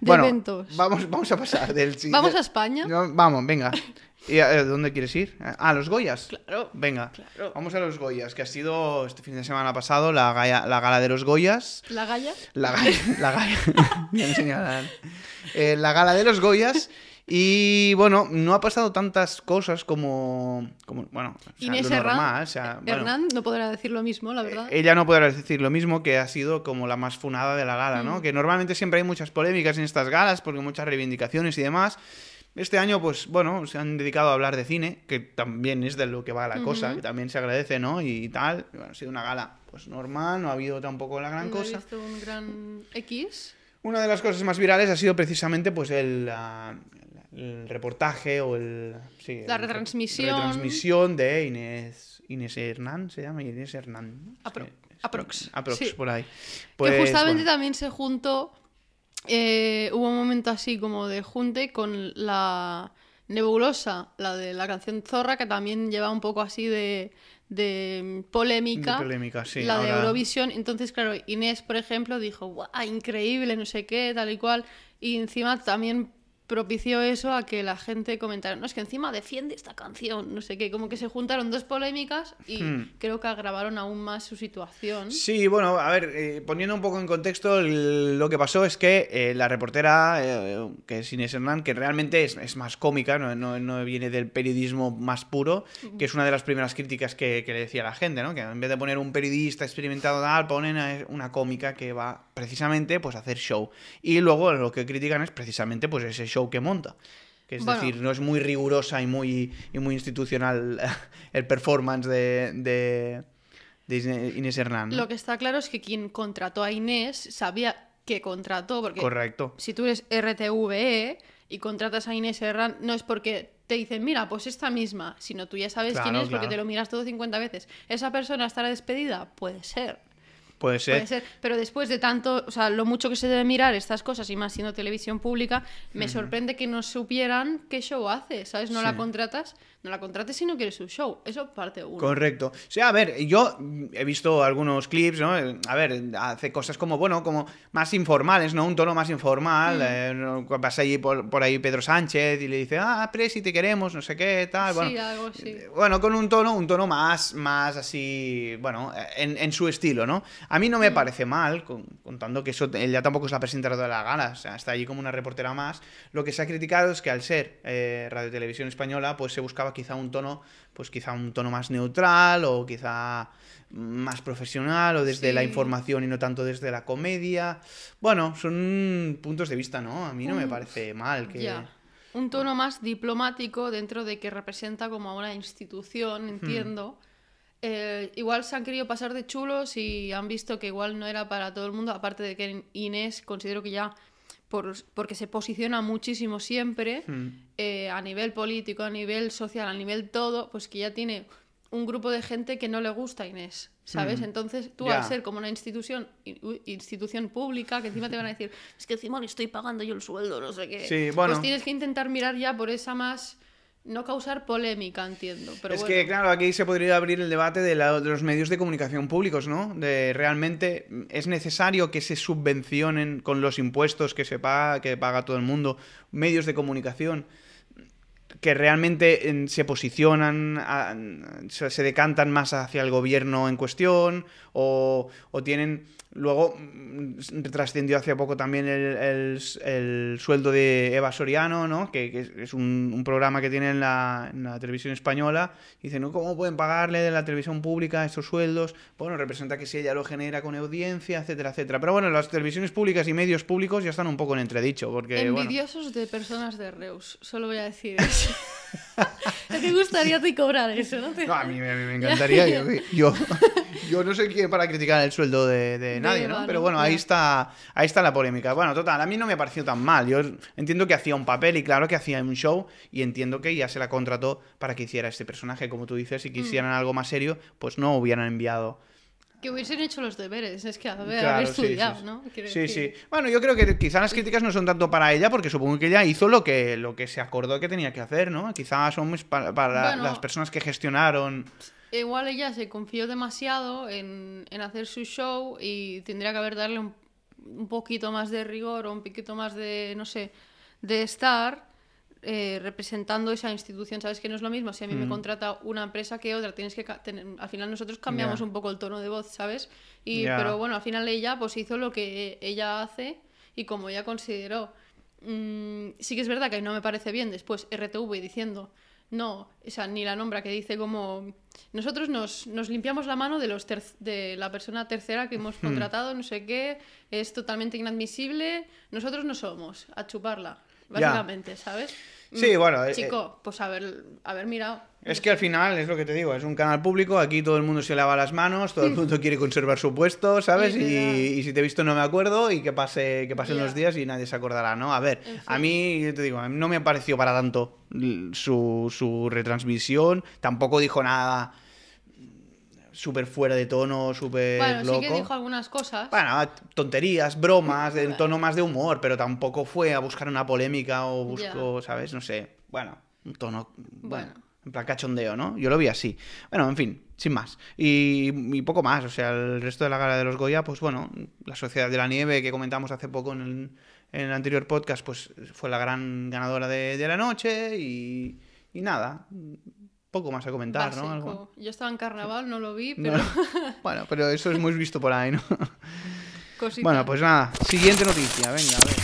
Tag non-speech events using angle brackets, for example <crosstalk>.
De eventos. Vamos, vamos a pasar del <laughs> ¿Vamos a España? vamos, venga. Eh, dónde quieres ir? A ah, los Goyas. Claro. Venga. Vamos a los Goyas, que ha sido este fin de semana pasado la, la gala de los Goyas. ¿La gala? La gala. La gala. <laughs> Eh, la gala de los Goyas. Y bueno, no ha pasado tantas cosas como. bueno, o Inés eh, Hernán no podrá decir lo mismo, la verdad. Eh, ella no podrá decir lo mismo, que ha sido como la más funada de la gala, ¿no? Mm. Que normalmente siempre hay muchas polémicas en estas galas, porque muchas reivindicaciones y demás. Este año, pues bueno, se han dedicado a hablar de cine, que también es de lo que va la cosa, que también se agradece, ¿no? Y tal. ha sido una gala, pues normal, no ha habido tampoco la gran cosa. un gran X. Una de las cosas más virales ha sido precisamente pues el, ah, el reportaje o el, la retransmisión. La retransmisión de Inés, Inés Hernán, se llama Inés Hernán. aprox. Aprox, por ahí. que pues, justamente también se juntó, eh, hubo un momento así como de junte con la nebulosa, la de la canción Zorra, que también lleva un poco así de, de polémica, polémica sí, la de Eurovisión. Entonces, claro, Inés, por ejemplo, dijo, ¡guau, increíble, no sé qué, tal y cual! Y encima también propició eso a que la gente comentara, no, es que encima defiende esta canción, no sé qué, como que se juntaron dos polémicas y hmm. creo que agravaron aún más su situación. Sí, bueno, a ver, eh, poniendo un poco en contexto, lo que pasó es que eh, la reportera, eh, que es Inés Hernán, que realmente es, más cómica, no, viene del periodismo más puro, que es una de las primeras críticas que, le decía la gente, ¿no? que en vez de poner un periodista experimentado tal, ponen a una cómica que va precisamente pues, a hacer show. Y luego lo que critican es precisamente pues, ese show show que monta. Que es decir, no es muy rigurosa y muy, y muy institucional <laughs> el performance de, Inés Hernán. Lo que está claro es que quien contrató a Inés sabía que contrató, porque Correcto. si tú eres RTVE y contratas a Inés Hernán no es porque te dicen, mira, pues esta misma, sino tú ya sabes quién es porque te lo miras todo 50 veces. ¿Esa persona estará despedida? Puede ser. Puede ser. Pero después de tanto, o sea, lo mucho que se debe mirar estas cosas y más siendo televisión pública, me sorprende que no supieran qué show hace, ¿sabes? No la contratas no la contrates si no quieres un show. Eso parte uno. Correcto. O sea, a ver, yo he visto algunos clips, ¿no? A ver, hace cosas como, bueno, como más informales, ¿no? Un tono más informal. Mm. Eh, pasa allí por, por, ahí Pedro Sánchez y le dice, ah, Presi, te queremos, no sé qué, tal. Sí, bueno, Bueno, con un tono, un tono más, más así, bueno, en, en su estilo, ¿no? A mí no me mm. parece mal, contando que eso él ya tampoco se la presentado de la gala, o sea, está allí como una reportera más. Lo que se ha criticado es que al ser eh, Radio Televisión Española, pues se buscaba quizá un tono, pues quizá un tono más neutral o quizá más profesional o desde la información y no tanto desde la comedia. Bueno, son puntos de vista, ¿no? A mí no me parece mal que... Un tono más diplomático dentro de que representa como a una institución, hmm. entiendo. Eh, igual se han querido pasar de chulos y han visto que igual no era para todo el mundo, aparte de que Inés considero que ya porque se posiciona muchísimo siempre hmm. eh, a nivel político, a nivel social, a nivel todo, pues que ya tiene un grupo de gente que no le gusta a Inés, ¿sabes? Hmm. Entonces tú al ser como una institución institución pública, que encima te van a decir, es que encima le estoy pagando yo el sueldo, no sé qué, pues tienes que intentar mirar ya por esa más no causar polémica, entiendo. Pero es que, claro, aquí se podría abrir el debate de, los medios de comunicación públicos, ¿no? De realmente es necesario que se subvencionen con los impuestos que se paga, que paga todo el mundo, medios de comunicación que realmente se posicionan, se decantan más hacia el gobierno en cuestión, o, tienen. Luego mm, trascendió hace poco también el, el, sueldo de Eva Soriano, ¿no? que, es un, programa que tiene en la, televisión española. Y dicen, ¿cómo pueden pagarle de la televisión pública estos sueldos? Bueno, representa que si ella lo genera con audiencia, etcétera, etcétera. Pero bueno, las televisiones públicas y medios públicos ya están un poco en entredicho. Porque, Envidiosos de personas de Reus, solo voy a decir <laughs> te <laughs> gustaría cobrar eso? No, a, mí, me encantaría. <laughs> Yo, no sé quién para criticar el sueldo de, nadie, ¿no? Pero bueno, ahí está, ahí está la polémica. Bueno, total, a mí no me ha parecido tan mal. Yo entiendo que hacía un papel y claro que hacía un show y entiendo que ya se la contrató para que hiciera este personaje, como tú dices. Si quisieran mm. algo más serio, pues no hubieran enviado que hubiesen hecho los deberes, es que haber estudiado, ¿no? sí, sí. Bueno, yo creo que quizás las críticas no son tanto para ella, porque supongo que ella hizo lo que, lo que se acordó que tenía que hacer, ¿no? Quizás son para, para las personas que gestionaron. Igual ella se confió demasiado en, hacer su show y tendría que haber darle un, un, poquito más de rigor o un poquito más de, no sé, de estar eh, representando esa institución. Sabes que no es lo mismo si a mí me mm. contrata una empresa que otra. Tienes que al final nosotros cambiamos un poco el tono de voz, ¿sabes? Y pero bueno, al final ella pues hizo lo que ella hace y como ella consideró. Mm, sí que es verdad que no me parece bien después RTV diciendo no, o sea, ni la nombra que dice como nosotros nos, nos limpiamos la mano de los de la persona tercera que hemos hmm. contratado, no sé qué, es totalmente inadmisible, nosotros no somos, a chuparla básicamente, ¿sabes? Sí, mm, bueno. Eh, chico, eh, pues haber, mirado. Es que al final, es lo que te digo, es un canal público, aquí todo el mundo se lava las manos, todo el mm. mundo quiere conservar su puesto, ¿sabes? Y, si te he visto no me acuerdo y que, pase, que pasen los días y nadie se acordará, ¿no? A ver, a mí, yo te digo, no me apareció para tanto su, su retransmisión, tampoco dijo nada súper fuera de tono, súper bueno, sí que dijo algunas cosas. Bueno, tonterías, bromas, en <laughs> tono más de humor, pero tampoco fue a buscar una polémica o buscó, ¿sabes? No sé. Bueno, un tono... Bueno. En plan cachondeo, ¿no? Yo lo vi así. Bueno, en fin, sin más. Y, poco más. O sea, el resto de la gala de los Goya, pues bueno, la Sociedad de la Nieve que comentamos hace poco en el, anterior podcast, pues fue la gran ganadora de, la noche y, y nada, poco más a comentar, ¿no? Algo... Yo estaba en carnaval, no lo vi, pero... <laughs> Bueno, pero eso es muy visto por ahí, ¿no? Bueno, pues nada, siguiente noticia, venga, a ver.